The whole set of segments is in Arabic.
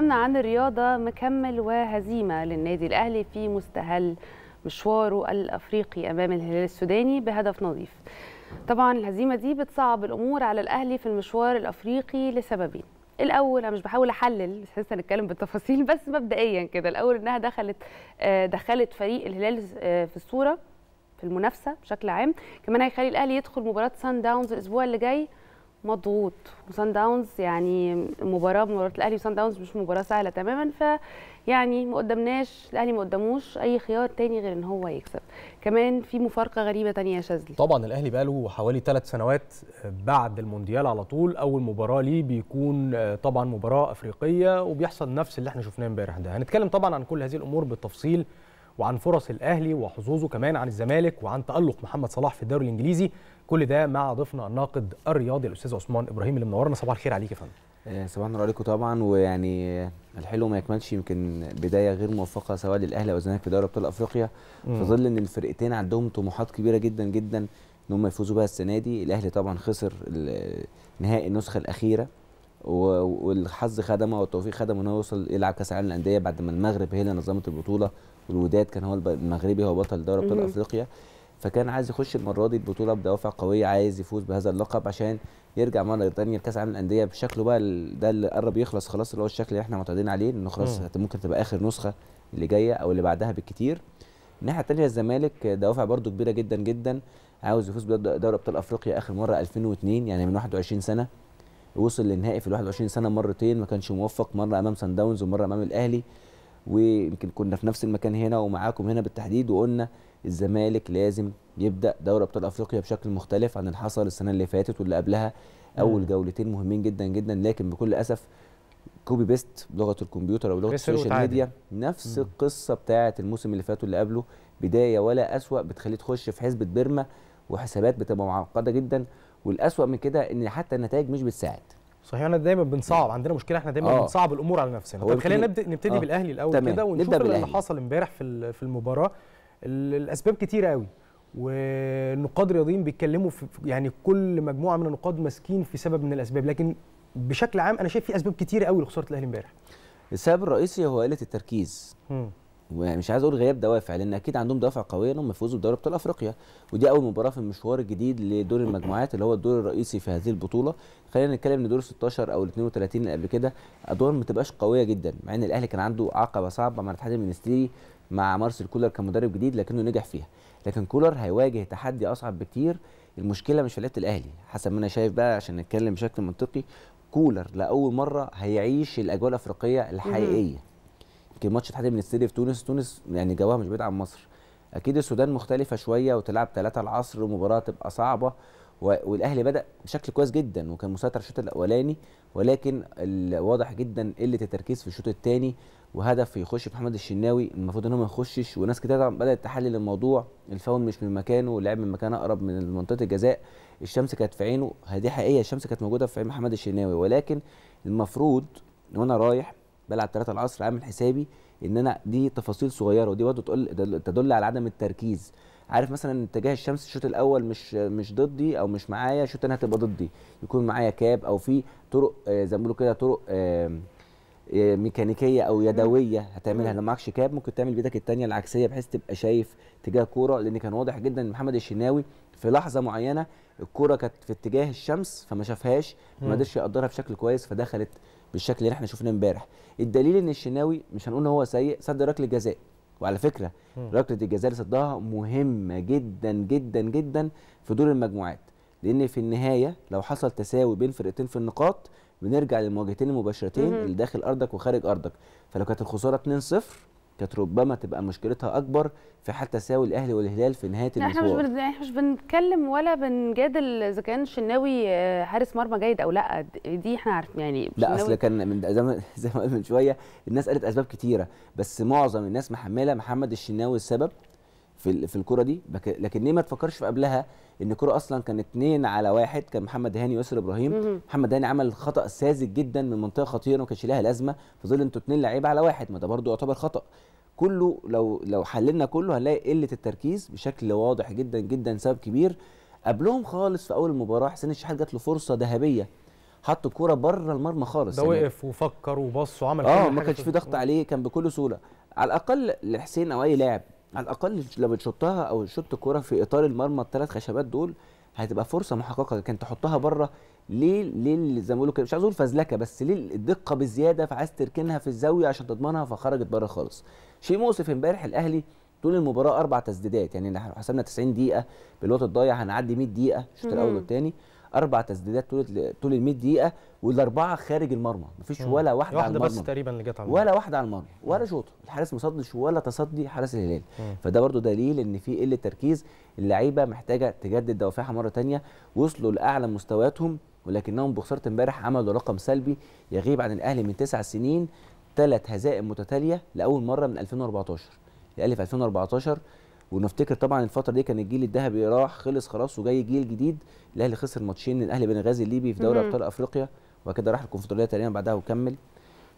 كلامنا عن الرياضة مكمل وهزيمة للنادي الأهلي في مستهل مشواره الأفريقي أمام الهلال السوداني بهدف نظيف طبعا الهزيمة دي بتصعب الأمور على الأهلي في المشوار الأفريقي لسببين الاول انا مش بحاول احلل مش لسه هنتكلم بالتفاصيل بس مبدئيا كده الاول انها دخلت آه، دخلت فريق الهلال آه، في الصوره في المنافسه بشكل عام كمان هيخلي الاهلي يدخل مباراه سان داونز الاسبوع اللي جاي مضغوط وسان داونز يعني مباراه مباراه الاهلي وسان داونز مش مباراه سهله تماما ف يعني ما قدمناش الاهلي ما قدموش اي خيار تاني غير ان هو يكسب كمان في مفارقه غريبه تانية يا شاذلي طبعا الاهلي بقى له حوالي ثلاث سنوات آه، بعد المونديال على طول اول مباراه ليه بيكون آه، طبعا مباراه افريقيه وبيحصل نفس اللي احنا شفناه امبارح ده هنتكلم طبعا عن كل هذه الامور بالتفصيل وعن فرص الاهلي وحظوظه كمان عن الزمالك وعن تالق محمد صلاح في الدوري الانجليزي كل ده مع ضيفنا الناقد الرياضي الاستاذ عثمان ابراهيم اللي منورنا صباح الخير عليك يا فندم آه، صباح النور عليكم طبعا ويعني الحلو ما يكملش يمكن بدايه غير موفقه سواء للاهلي او الزمالك في دوري ابطال افريقيا في ظل ان الفرقتين عندهم طموحات كبيره جدا جدا ان هم يفوزوا بها السنه دي الاهلي طبعا خسر نهائي النسخه الاخيره والحظ خدمه والتوفيق خدمه ان هو يوصل يلعب كاس العالم للانديه بعد ما المغرب هي اللي نظمت البطوله والوداد كان هو المغربي هو بطل دوري ابطال افريقيا فكان عايز يخش المره دي البطوله بدوافع قويه عايز يفوز بهذا اللقب عشان يرجع مره ثانيه لكاس العالم للانديه بشكله بقى ده اللي قرب يخلص خلاص اللي هو الشكل اللي احنا معتادين عليه انه خلاص ممكن تبقى اخر نسخه اللي جايه او اللي بعدها بالكتير الناحيه الثانيه الزمالك دوافع برده كبيره جدا جدا عاوز يفوز بدوري ابطال افريقيا اخر مره 2002 يعني من 21 سنه وصل للنهائي في ال 21 سنه مرتين ما كانش موفق مره امام سان داونز ومره امام الاهلي ويمكن كنا في نفس المكان هنا ومعاكم هنا بالتحديد وقلنا الزمالك لازم يبدا دوري ابطال افريقيا بشكل مختلف عن اللي حصل السنه اللي فاتت واللي قبلها اول جولتين مهمين جدا جدا لكن بكل اسف كوبي بيست بلغه الكمبيوتر او بلغه السوشيال ميديا نفس مم. القصه بتاعه الموسم اللي فات واللي قبله بدايه ولا اسوا بتخليه تخش في حزبه بيرما وحسابات بتبقى معقده جدا والاسوا من كده ان حتى النتائج مش بتساعد صحيح احنا دايما بنصعب عندنا مشكله احنا دايما آه. بنصعب الامور على نفسنا طب خلينا نبدا نبتدي آه. بالاهلي الاول كده ونشوف اللي حصل امبارح في في المباراه الاسباب كتيره قوي والنقاد رياضيين بيتكلموا في يعني كل مجموعه من النقاد ماسكين في سبب من الاسباب لكن بشكل عام انا شايف في اسباب كتيره قوي لخساره الاهلي امبارح السبب الرئيسي هو قله التركيز م. مش عايز اقول غياب دوافع لان اكيد عندهم دوافع قويه انهم يفوزوا بدوري ابطال افريقيا ودي اول مباراه في المشوار الجديد لدور المجموعات اللي هو الدور الرئيسي في هذه البطوله خلينا نتكلم ان دور 16 او 32 اللي قبل كده ادوار ما تبقاش قويه جدا مع ان الاهلي كان عنده عقبه صعبه مع الاتحاد المنستيري مع مارسيل كولر كمدرب جديد لكنه نجح فيها لكن كولر هيواجه تحدي اصعب بكتير المشكله مش في لعيبه الاهلي حسب ما انا شايف بقى عشان نتكلم بشكل منطقي كولر لاول مره هيعيش الاجواء الافريقيه الحقيقيه يمكن ماتش اتحاد السيدي في تونس تونس يعني جواها مش بعيد عن مصر اكيد السودان مختلفه شويه وتلعب 3 العصر ومباراه تبقى صعبه والاهلي بدا بشكل كويس جدا وكان مسيطر الشوط الاولاني ولكن واضح جدا قله التركيز في الشوط الثاني وهدف يخش محمد الشناوي المفروض ان هو ما يخشش وناس كتير بدات تحلل الموضوع الفاول مش من مكانه لعب من مكان اقرب من منطقه الجزاء الشمس كانت في عينه هذه حقيقه الشمس كانت موجوده في عين محمد الشناوي ولكن المفروض وانا رايح بلعب 3 العصر عامل حسابي ان انا دي تفاصيل صغيره ودي برضه تقول تدل على عدم التركيز عارف مثلا اتجاه الشمس الشوط الاول مش مش ضدي او مش معايا الشوط الثاني هتبقى ضدي يكون معايا كاب او في طرق آه، زي ما بيقولوا كده طرق آه، ميكانيكيه او يدويه هتعملها لو معكش كاب ممكن تعمل بايدك الثانيه العكسيه بحيث تبقى شايف اتجاه الكوره لان كان واضح جدا ان محمد الشناوي في لحظه معينه الكوره كانت في اتجاه الشمس فما شافهاش ما قدرش يقدرها بشكل كويس فدخلت بالشكل اللي احنا شفناه امبارح الدليل ان الشناوي مش هنقول ان هو سيء صد ركله جزاء وعلى فكره ركله الجزاء اللي صدها مهمه جدا جدا جدا في دور المجموعات لان في النهايه لو حصل تساوي بين فرقتين في النقاط بنرجع للمواجهتين المباشرتين اللي داخل ارضك وخارج ارضك فلو كانت الخساره 2-0 كانت ربما تبقى مشكلتها اكبر في حال تساوي الاهلي والهلال في نهايه المباراه احنا مش احنا مش بنتكلم ولا بنجادل اذا كان الشناوي آه، حارس مرمى جيد او لا دي احنا عارفين يعني لا اصل كان من زي ما زي ما قلنا من شويه الناس قالت اسباب كتيره بس معظم الناس محمله محمد الشناوي السبب في في الكره دي لكن ليه ما تفكرش في قبلها ان الكره اصلا كانت 2 على واحد كان محمد هاني ويسر ابراهيم محمد هاني عمل خطا ساذج جدا من منطقه خطيره ما كانش ليها لازمه في ظل انتوا اثنين لعيبه على واحد ما ده برده يعتبر خطا كله لو لو حللنا كله هنلاقي قله التركيز بشكل واضح جدا جدا سبب كبير قبلهم خالص في اول المباراه حسين الشحات جات له فرصه ذهبيه حط الكوره بره المرمى خالص ده يعني وقف وفكر وبص وعمل اه ما كانش في ضغط عليه كان بكل سهوله على الاقل لحسين او اي لاعب على الاقل لو بتشطها او تشط الكوره في اطار المرمى الثلاث خشبات دول هتبقى فرصه محققه لكن تحطها بره ليه ليه زي ما بيقولوا كده مش عايز اقول فزلكه بس ليه الدقه بالزياده فعايز تركنها في الزاويه عشان تضمنها فخرجت بره خالص شيء مؤسف امبارح الاهلي طول المباراه اربع تسديدات يعني احنا حسبنا 90 دقيقه بالوقت الضايع هنعدي 100 دقيقه الشوط الاول والثاني اربع تسديدات طول طول ال 100 دقيقه والاربعه خارج المرمى مفيش ولا واحده على المرمى واحده بس تقريبا اللي جت على المرمى ولا واحده على المرمى ولا شوطه الحارس مصدش ولا تصدي حارس الهلال فده برده دليل ان في قله تركيز اللعيبه محتاجه تجدد دوافعها مره ثانيه وصلوا لاعلى مستوياتهم ولكنهم بخساره امبارح عملوا رقم سلبي يغيب عن الاهلي من تسع سنين ثلاث هزائم متتاليه لاول مره من 2014 الاهلي في 2014 ونفتكر طبعا الفتره دي كان الجيل الذهبي راح خلص خلاص وجاي جيل جديد الاهلي خسر ماتشين الاهلي بنغازي الليبي في دوري ابطال افريقيا وبعد كده راح الكونفدراليه تقريبا بعدها وكمل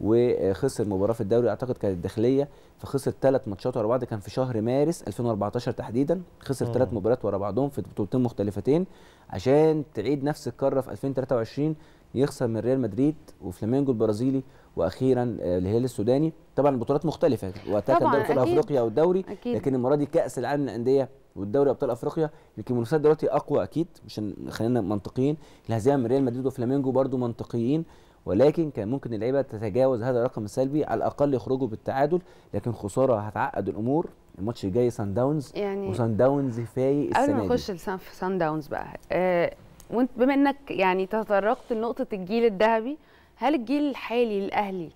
وخسر مباراه في الدوري اعتقد كانت الداخليه فخسر ثلاث ماتشات ورا بعض كان في شهر مارس 2014 تحديدا خسر ثلاث مباريات ورا بعضهم في بطولتين مختلفتين عشان تعيد نفس الكره في 2023 يخسر من ريال مدريد وفلامينجو البرازيلي واخيرا آه، الهلال السوداني طبعا بطولات مختلفه وقتها كان دوري ابطال افريقيا والدوري أكيد. لكن المره دي كاس العالم للانديه والدوري ابطال افريقيا لكن المنافسات دلوقتي اقوى اكيد عشان خلينا منطقيين الهزيمه من ريال مدريد وفلامينجو برده منطقيين ولكن كان ممكن اللعيبه تتجاوز هذا الرقم السلبي على الاقل يخرجوا بالتعادل لكن خساره هتعقد الامور الماتش الجاي سان داونز يعني وسان داونز فايق السنه دي قبل ما نخش لسان داونز بقى آه، وانت بما انك يعني تطرقت لنقطه الجيل الذهبي هل الجيل الحالي الاهلي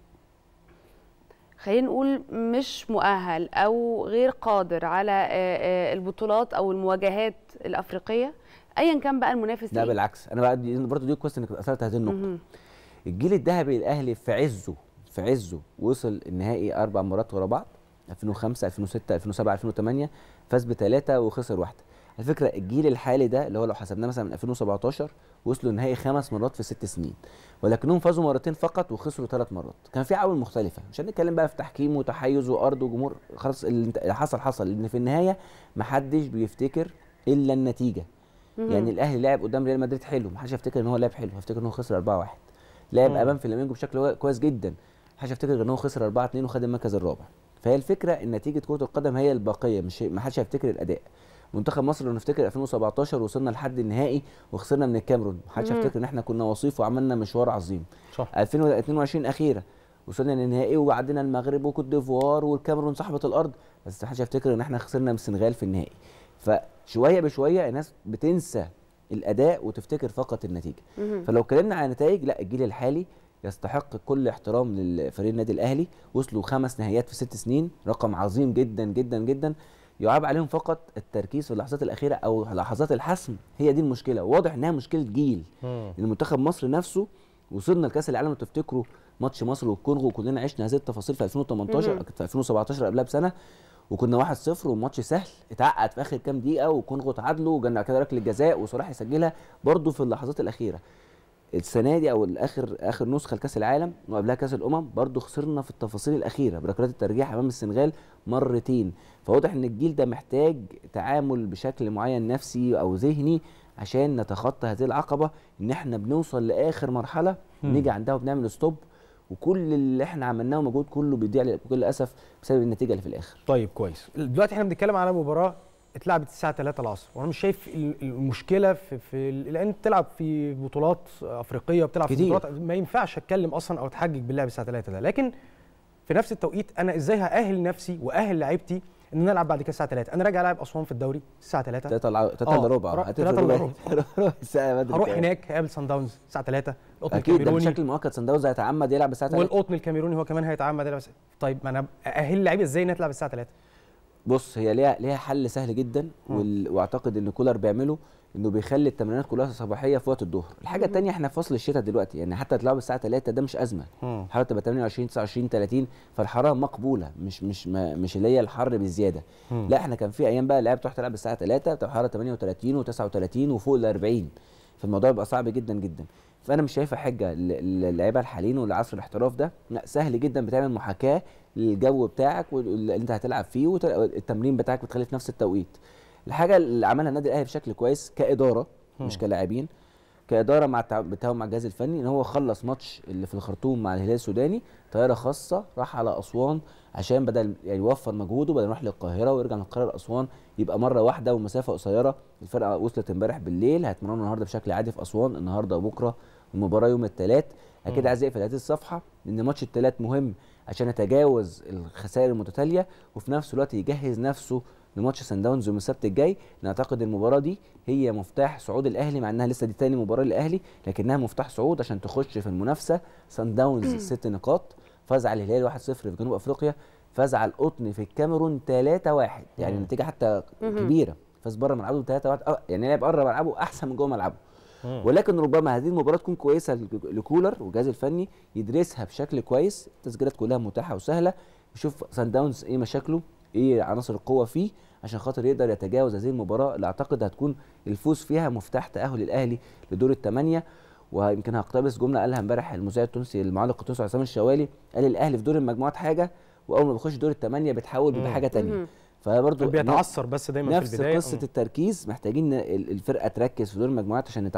خلينا نقول مش مؤهل او غير قادر على آه، آه، البطولات او المواجهات الافريقيه ايا كان بقى المنافس لا إيه؟ بالعكس انا بقى برضه دي كويس انك اثرت هذه النقطه الجيل الذهبي الاهلي في عزه في عزه وصل النهائي اربع مرات ورا بعض 2005 2006 2007 2008 فاز بثلاثه وخسر واحده على فكره الجيل الحالي ده اللي هو لو حسبناه مثلا من 2017 وصلوا النهائي خمس مرات في ست سنين ولكنهم فازوا مرتين فقط وخسروا ثلاث مرات كان في عوامل مختلفه مش هنتكلم بقى في تحكيم وتحيز وارض وجمهور خلاص اللي حصل حصل لان في النهايه محدش بيفتكر الا النتيجه يعني الاهلي لعب قدام ريال مدريد حلو محدش يفتكر ان هو لعب حلو هيفتكر ان هو خسر 4 1 لعب امام فلامينجو بشكل كويس جدا محدش يفتكر ان هو خسر 4 2 وخد المركز الرابع فهي الفكره ان نتيجه كره القدم هي الباقيه مش محدش هيفتكر الاداء منتخب مصر لو نفتكر 2017 وصلنا لحد النهائي وخسرنا من الكاميرون محدش يفتكر ان احنا كنا وصيف وعملنا مشوار عظيم صح 2022 اخيره وصلنا للنهائي وعدينا المغرب وكوت ديفوار والكاميرون صاحبه الارض بس محدش يفتكر ان احنا خسرنا من السنغال في النهائي فشويه بشويه الناس بتنسى الاداء وتفتكر فقط النتيجه فلو اتكلمنا عن النتائج لا الجيل الحالي يستحق كل احترام للفريق النادي الاهلي وصلوا خمس نهائيات في ست سنين رقم عظيم جدا جدا جدا يعاب عليهم فقط التركيز في اللحظات الاخيره او لحظات الحسم هي دي المشكله واضح انها مشكله جيل المنتخب مصر نفسه وصلنا لكاس العالم لو تفتكروا ماتش مصر والكونغو كلنا عشنا هذه التفاصيل في 2018 في 2017 قبلها بسنه وكنا 1-0 والماتش سهل اتعقد في اخر كام دقيقه والكونغو تعادلوا وجنع كده ركله جزاء وصلاح يسجلها برده في اللحظات الاخيره السنه دي او الاخر اخر نسخه لكاس العالم وقبلها كاس الامم برضو خسرنا في التفاصيل الاخيره بركلات الترجيح امام السنغال مرتين فواضح ان الجيل ده محتاج تعامل بشكل معين نفسي او ذهني عشان نتخطى هذه العقبه ان احنا بنوصل لاخر مرحله نيجي عندها وبنعمل ستوب وكل اللي احنا عملناه ومجهود كله بيضيع للاسف بسبب النتيجه اللي في الاخر. طيب كويس، دلوقتي احنا بنتكلم على مباراه اتلعبت الساعه 3 العصر وانا مش شايف المشكله في, في لان بتلعب في بطولات افريقيه بتلعب في بطولات ما ينفعش اتكلم اصلا او اتحجج باللعب الساعه 3 ده لكن في نفس التوقيت انا ازاي هاهل نفسي واهل لعيبتي ان انا العب بعد كده الساعه 3 انا راجع العب اسوان في الدوري الساعه 3 3 آه، الا ربع هروح هناك هقابل سان داونز الساعه 3 القطن اكيد ده بشكل مؤقت سان داونز هيتعمد يلعب الساعه 3 والقطن الكاميروني هو كمان هيتعمد يلعب طيب ما انا اهل لعيبه ازاي انها تلعب الساعه 3 بص هي ليها ليها حل سهل جدا وال... واعتقد ان كولر بيعمله انه بيخلي التمرينات كلها صباحيه في وقت الظهر الحاجه الثانيه احنا في فصل الشتاء دلوقتي يعني حتى تلعب الساعه 3 ده مش ازمه الحراره تبقى 28 29 30 فالحراره مقبوله مش مش ما مش اللي هي الحر بالزياده لا احنا كان في ايام بقى لعيبه تروح تلعب الساعه 3 بتبقى حراره 38 و39 وفوق ال 40 فالموضوع بيبقى صعب جدا جدا فانا مش شايفه حجه للعيبه الحاليين والعصر الاحتراف ده لا سهل جدا بتعمل محاكاه للجو بتاعك واللي انت هتلعب فيه والتمرين بتاعك بتخليه في نفس التوقيت الحاجه اللي عملها النادي الاهلي بشكل كويس كاداره مش كلاعبين كاداره مع بالتعاون مع الجهاز الفني ان هو خلص ماتش اللي في الخرطوم مع الهلال السوداني طياره خاصه راح على اسوان عشان بدل يعني يوفر مجهوده بدل يروح للقاهره ويرجع من القاهره لاسوان يبقى مره واحده ومسافه قصيره الفرقه وصلت امبارح بالليل هيتمرنوا النهارده بشكل عادي في اسوان النهارده وبكره المباراه يوم الثلاث اكيد عايز اقفل هذه الصفحه لان ماتش الثلاث مهم عشان يتجاوز الخسائر المتتاليه وفي نفس الوقت يجهز نفسه لماتش سان داونز يوم السبت الجاي نعتقد المباراه دي هي مفتاح صعود الاهلي مع انها لسه دي تاني مباراه للاهلي لكنها مفتاح صعود عشان تخش في المنافسه سان داونز ست نقاط فاز على الهلال 1-0 في جنوب افريقيا فاز على القطن في الكاميرون 3-1 يعني النتيجه حتى كبيره فاز بره ملعبه 3-1 آه، يعني لعب بره ملعبه احسن من جوه ملعبه ولكن ربما هذه المباراه تكون كويسه لكولر والجهاز الفني يدرسها بشكل كويس التسجيلات كلها متاحه وسهله يشوف سان داونز ايه مشاكله ايه عناصر القوه فيه عشان خاطر يقدر يتجاوز هذه المباراه اللي اعتقد هتكون الفوز فيها مفتاح تاهل الاهلي لدور الثمانيه ويمكن هقتبس جمله قالها امبارح المذيع التونسي المعلق التونسي عصام الشوالي قال الاهلي في دور المجموعات حاجه واول ما بيخش دور الثمانيه بيتحول بحاجه ثانيه فبرضه بيتعثر بس دايما نفس في البدايه نفس قصه التركيز محتاجين الفرقه تركز في دور المجموعات عشان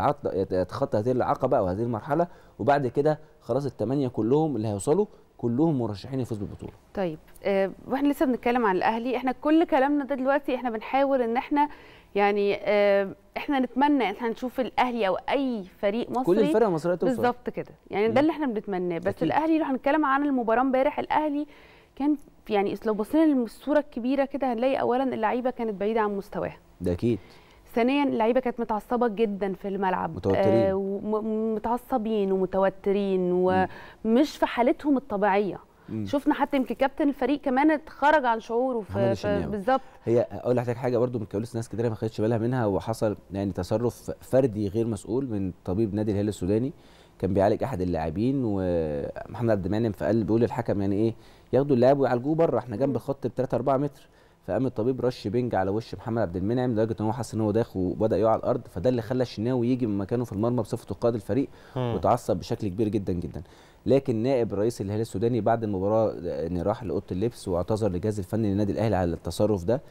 يتخطى هذه العقبه او هذه المرحله وبعد كده خلاص الثمانيه كلهم اللي هيوصلوا كلهم مرشحين يفوزوا بالبطوله طيب آه واحنا لسه بنتكلم عن الاهلي احنا كل كلامنا ده دلوقتي احنا بنحاول ان احنا يعني آه احنا نتمنى ان احنا نشوف الاهلي او اي فريق مصري كل الفرق المصريه توصل بالظبط كده يعني ده اللي احنا بنتمناه بس أكيد. الاهلي لو هنتكلم عن المباراه امبارح الاهلي كان يعني لو بصينا للصوره الكبيره كده هنلاقي اولا اللعيبه كانت بعيده عن مستواها ده اكيد ثانيا اللعيبه كانت متعصبه جدا في الملعب متوترين آه، متعصبين ومتوترين ومش في حالتهم الطبيعيه مم. شفنا حتى يمكن كابتن الفريق كمان اتخرج عن شعوره في, في بالظبط هي اقول لحضرتك حاجه برده من كواليس ناس كتير ما خدتش بالها منها وحصل يعني تصرف فردي غير مسؤول من طبيب نادي الهلال السوداني كان بيعالج احد اللاعبين ومحمد عبد المنعم فقال بيقول الحكم يعني ايه ياخدوا اللاعب ويعالجوه بره احنا جنب الخط ب 3 4 متر فقام الطبيب رش بنج على وش محمد عبد المنعم لدرجه ان هو حس ان هو داخ وبدا يقع على الارض فده اللي خلى الشناوي يجي من مكانه في المرمى بصفته قائد الفريق وتعصب بشكل كبير جدا جدا لكن نائب رئيس الهلال السوداني بعد المباراه ان راح لاوضه اللبس واعتذر للجهاز الفني للنادي الاهلي على التصرف ده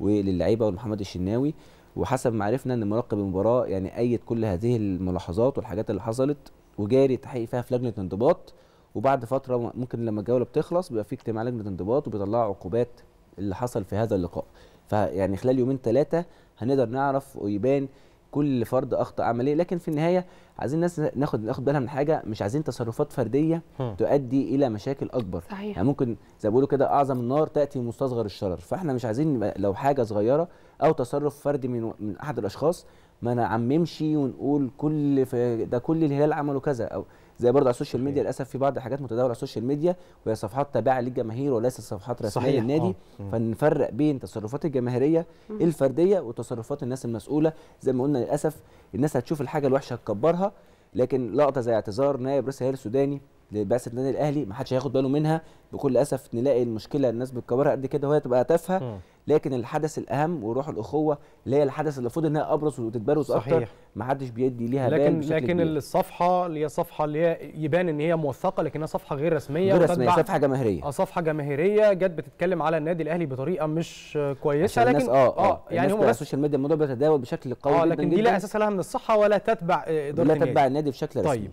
وللعيبه ولمحمد الشناوي وحسب ما عرفنا ان مراقب المباراه يعني ايد كل هذه الملاحظات والحاجات اللي حصلت وجاري التحقيق فيها في لجنه انضباط وبعد فتره ممكن لما الجوله بتخلص بيبقى في اجتماع لجنه انضباط وبيطلعوا عقوبات اللي حصل في هذا اللقاء فيعني خلال يومين ثلاثه هنقدر نعرف ويبان كل فرد اخطا عمل ايه لكن في النهايه عايزين الناس ناخد ناخد بالها من حاجه مش عايزين تصرفات فرديه هم. تؤدي الى مشاكل اكبر صحيح. يعني ممكن زي ما بيقولوا كده اعظم النار تاتي مستصغر الشرر فاحنا مش عايزين لو حاجه صغيره او تصرف فردي من من احد الاشخاص ما نعممش ونقول كل ده كل الهلال عمله كذا او زي برضه على السوشيال ميديا للاسف في بعض الحاجات متداوله على السوشيال ميديا وهي صفحات تابعه للجماهير وليست صفحات رسميه للنادي آه. فنفرق بين تصرفات الجماهيريه الفرديه وتصرفات الناس المسؤوله زي ما قلنا للاسف الناس هتشوف الحاجه الوحشه هتكبرها لكن لقطه زي اعتذار نائب رئيس الهلال السوداني لبعثه النادي الاهلي ما حدش هياخد باله منها بكل اسف نلاقي المشكله الناس بتكبرها قد كده وهي تبقى تافهه لكن الحدث الاهم وروح الاخوه اللي هي الحدث اللي المفروض انها ابرز وتتبرز اكتر ما حدش بيدي ليها لكن بان لكن كبير. الصفحه اللي هي صفحه اللي هي يبان ان هي موثقه لكنها صفحه غير رسميه غير رسميه صفحه جماهيريه اه صفحه جماهيريه جت بتتكلم على النادي الاهلي بطريقه مش كويسه لكن الناس اه اه, آه، يعني هم على السوشيال ميديا الموضوع بيتداول بشكل قوي اه لكن دي لا اساس لها من الصحه ولا تتبع اداره لا تتبع النادي بشكل رسمي طيب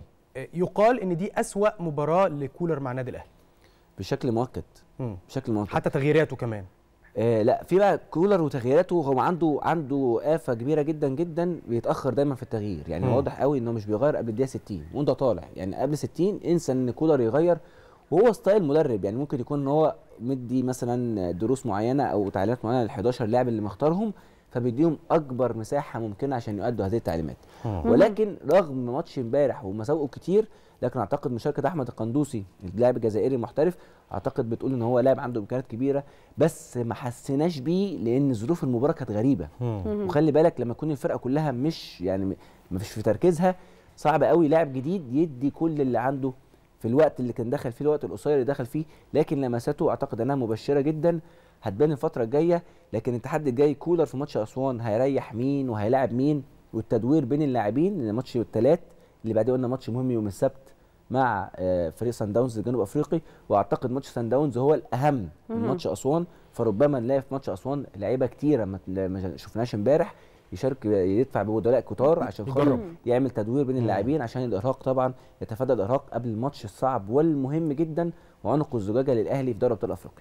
يقال ان دي اسوا مباراه لكولر مع النادي الاهلي بشكل مؤكد بشكل مؤكد حتى تغييراته كمان آه لا في بقى كولر وتغييراته هو عنده عنده آفة كبيرة جدا جدا بيتأخر دايما في التغيير يعني مم. واضح قوي انه مش بيغير قبل الدقيقة 60 وانت طالع يعني قبل 60 انسى ان كولر يغير وهو ستايل مدرب يعني ممكن يكون ان هو مدي مثلا دروس معينة او تعليمات معينة لل 11 لاعب اللي مختارهم فبيديهم اكبر مساحه ممكنه عشان يؤدوا هذه التعليمات ولكن رغم ماتش امبارح ومساوئه كتير لكن اعتقد مشاركه احمد القندوسي اللاعب الجزائري المحترف اعتقد بتقول ان هو لاعب عنده امكانيات كبيره بس ما حسيناش بيه لان ظروف المباراه كانت غريبه وخلي بالك لما تكون الفرقه كلها مش يعني ما فيش في تركيزها صعب قوي لاعب جديد يدي كل اللي عنده في الوقت اللي كان دخل فيه الوقت القصير اللي دخل فيه لكن لمساته اعتقد انها مبشره جدا هتبان الفتره الجايه لكن التحدي الجاي كولر في ماتش اسوان هيريح مين وهيلاعب مين والتدوير بين اللاعبين الماتش الثلاث اللي بعديه قلنا ماتش مهم يوم السبت مع آه، فريق سان داونز الجنوب افريقي واعتقد ماتش سان داونز هو الاهم من ماتش اسوان فربما نلاقي في ماتش اسوان لعيبه كتيره ما شفناهاش امبارح يشارك يدفع بودلاء كتار عشان خاطر يعمل تدوير بين اللاعبين عشان الارهاق طبعا يتفادى الارهاق قبل الماتش الصعب والمهم جدا وعنق الزجاجه للاهلي في دوري ابطال افريقيا